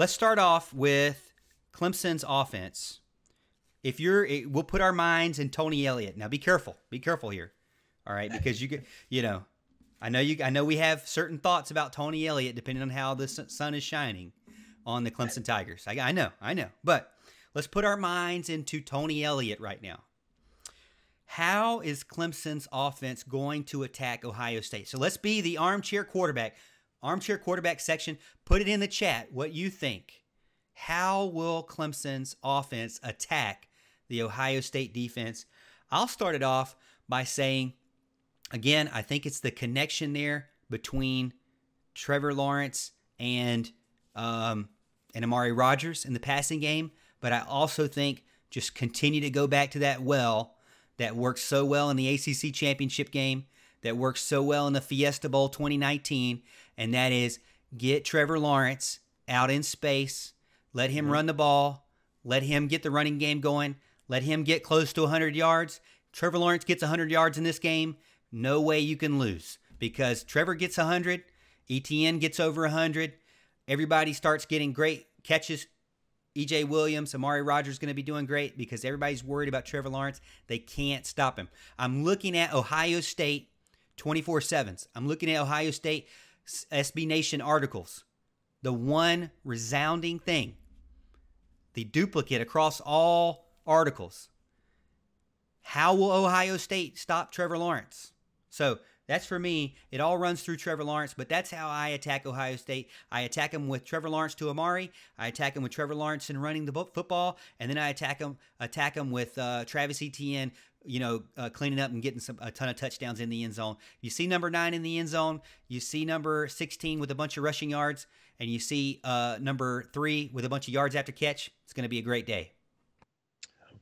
let's start off with Clemson's offense. If you're, it, eh, we'll put our minds in Tony Elliott. Now, be careful. Be careful here. All right, because you get, you know, I know you. I know we have certain thoughts about Tony Elliott depending on how the sun is shining on the Clemson Tigers. I, I know, I know, but let's put our minds into Tony Elliott right now. How is Clemson's offense going to attack Ohio State? So let's be the armchair quarterback armchair quarterback section. Put it in the chat what you think. How will Clemson's offense attack the Ohio State defense? I'll start it off by saying, again, I think it's the connection there between Trevor Lawrence and um, and Amari Rogers in the passing game, but I also think just continue to go back to that well that worked so well in the ACC championship game that worked so well in the Fiesta Bowl 2019, and that is get Trevor Lawrence out in space, let him mm -hmm. run the ball, let him get the running game going, let him get close to 100 yards. Trevor Lawrence gets 100 yards in this game. No way you can lose because Trevor gets 100, ETN gets over 100. Everybody starts getting great catches. EJ Williams, Amari Rogers going to be doing great because everybody's worried about Trevor Lawrence. They can't stop him. I'm looking at Ohio State 24 7s. I'm looking at Ohio State SB Nation articles. The one resounding thing, the duplicate across all articles. How will Ohio State stop Trevor Lawrence? So that's for me. It all runs through Trevor Lawrence, but that's how I attack Ohio State. I attack him with Trevor Lawrence to Amari. I attack him with Trevor Lawrence and running the football, and then I attack him attack him with uh, Travis Etienne you know, uh, cleaning up and getting some a ton of touchdowns in the end zone. You see number nine in the end zone. You see number sixteen with a bunch of rushing yards, and you see uh, number three with a bunch of yards after catch. It's going to be a great day.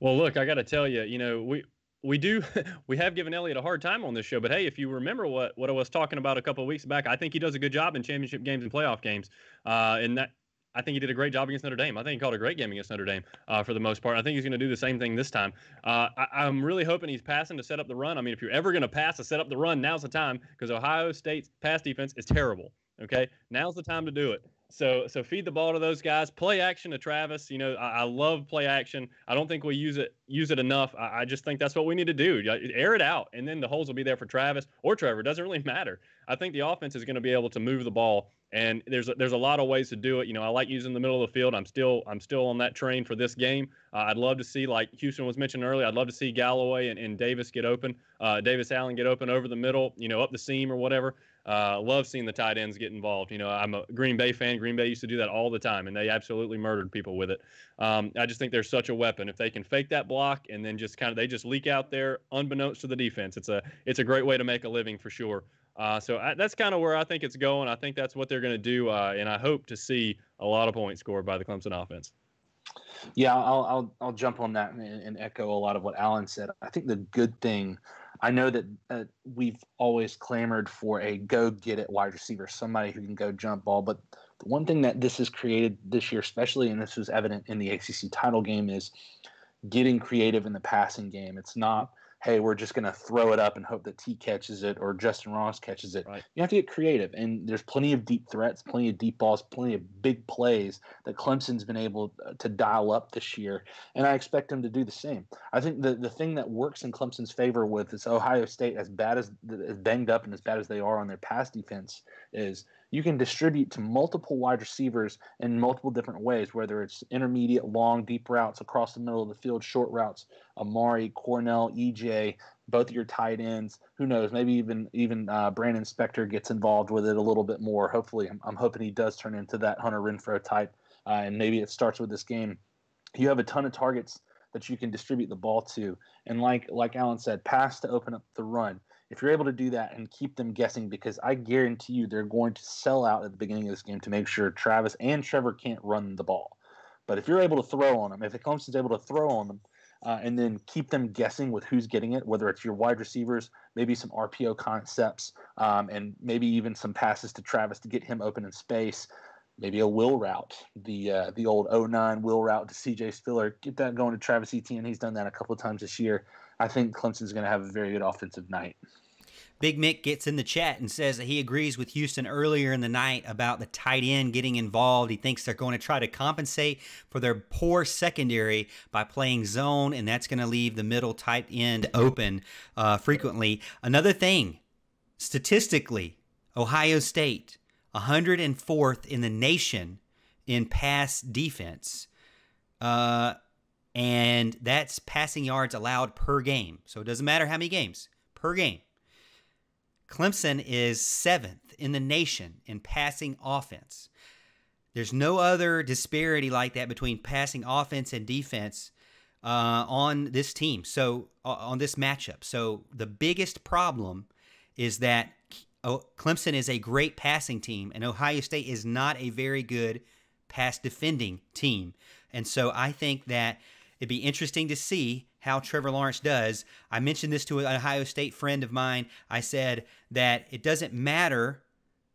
Well, look, I got to tell you, you know, we we do we have given Elliott a hard time on this show, but hey, if you remember what what I was talking about a couple of weeks back, I think he does a good job in championship games and playoff games, uh, and that I think he did a great job against Notre Dame. I think he called a great game against Notre Dame uh, for the most part. I think he's going to do the same thing this time. Uh, I, am really hoping he's passing to set up the run. I mean, if you're ever going to pass to set up the run, now's the time because Ohio State's pass defense is terrible. Okay, now's the time to do it. So, so feed the ball to those guys. Play action to Travis. You know, I, I love play action. I don't think we use it use it enough. I, I, just think that's what we need to do. Air it out, and then the holes will be there for Travis or Trevor. It doesn't really matter. I think the offense is going to be able to move the ball, and there's a, there's a lot of ways to do it. You know, I like using the middle of the field. I'm still I'm still on that train for this game. Uh, I'd love to see, like Houston was mentioned earlier, I'd love to see Galloway and, and Davis get open, uh, Davis Allen get open over the middle, you know, up the seam or whatever. Uh, love seeing the tight ends get involved. You know, I'm a Green Bay fan. Green Bay used to do that all the time, and they absolutely murdered people with it. Um, I just think they're such a weapon. If they can fake that block block and then just kind of they just leak out there unbeknownst to the defense. It's a it's a great way to make a living for sure. Uh, so I, that's kind of where I think it's going. I think that's what they're going to do, uh, and I hope to see a lot of points scored by the Clemson offense. Yeah, I'll I'll, I'll jump on that and, and, echo a lot of what Alan said. I think the good thing, I know that uh, we've always clamored for a go get it wide receiver, somebody who can go jump ball. But the one thing that this has created this year, especially, and this was evident in the ACC title game, is getting creative in the passing game. It's not, hey, we're just going to throw it up and hope that T catches it or Justin Ross catches it. Right. You have to get creative. And there's plenty of deep threats, plenty of deep balls, plenty of big plays that Clemson's been able uh, to dial up this year. And I expect them to do the same. I think the, the thing that works in Clemson's favor with this Ohio State, as bad as, as banged up and as bad as they are on their pass defense, is – you can distribute to multiple wide receivers in multiple different ways, whether it's intermediate, long, deep routes across the middle of the field, short routes, Amari, Cornell, EJ, both your tight ends. Who knows? Maybe even even uh, Brandon Spector gets involved with it a little bit more. Hopefully, I'm, I'm hoping he does turn into that Hunter Renfro type, uh, and maybe it starts with this game. You have a ton of targets that you can distribute the ball to, and like like Alan said, pass to open up the run if you're able to do that and keep them guessing, because I guarantee you they're going to sell out at the beginning of this game to make sure Travis and Trevor can't run the ball. But if you're able to throw on them, if Clemson's able to throw on them, uh, and then keep them guessing with who's getting it, whether it's your wide receivers, maybe some RPO concepts, um, and maybe even some passes to Travis to get him open in space maybe a will route, the uh, the old 09 will route to CJ Spiller. Get that going to Travis Etienne. He's done that a couple of times this year. I think Clemson's going to have a very good offensive night. Big Mick gets in the chat and says that he agrees with Houston earlier in the night about the tight end getting involved. He thinks they're going to try to compensate for their poor secondary by playing zone, and that's going to leave the middle tight end open uh, frequently. Another thing, statistically, Ohio State 104th in the nation in pass defense. Uh, and that's passing yards allowed per game. So it doesn't matter how many games, per game. Clemson is seventh in the nation in passing offense. There's no other disparity like that between passing offense and defense uh, on this team. So, uh, on this matchup. So, the biggest problem is that Oh, Clemson is a great passing team, and Ohio State is not a very good pass defending team. And so I think that it'd be interesting to see how Trevor Lawrence does. I mentioned this to an Ohio State friend of mine. I said that it doesn't matter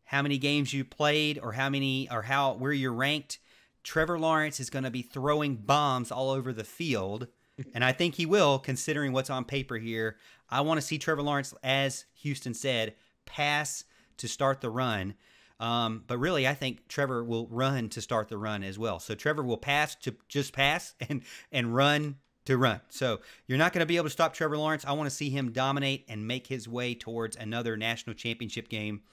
how many games you played or how many or how where you're ranked. Trevor Lawrence is going to be throwing bombs all over the field. And I think he will, considering what's on paper here. I want to see Trevor Lawrence, as Houston said, pass to start the run. Um, but really, I think Trevor will run to start the run as well. So Trevor will pass to just pass and and run to run. So you're not going to be able to stop Trevor Lawrence. I want to see him dominate and make his way towards another national championship game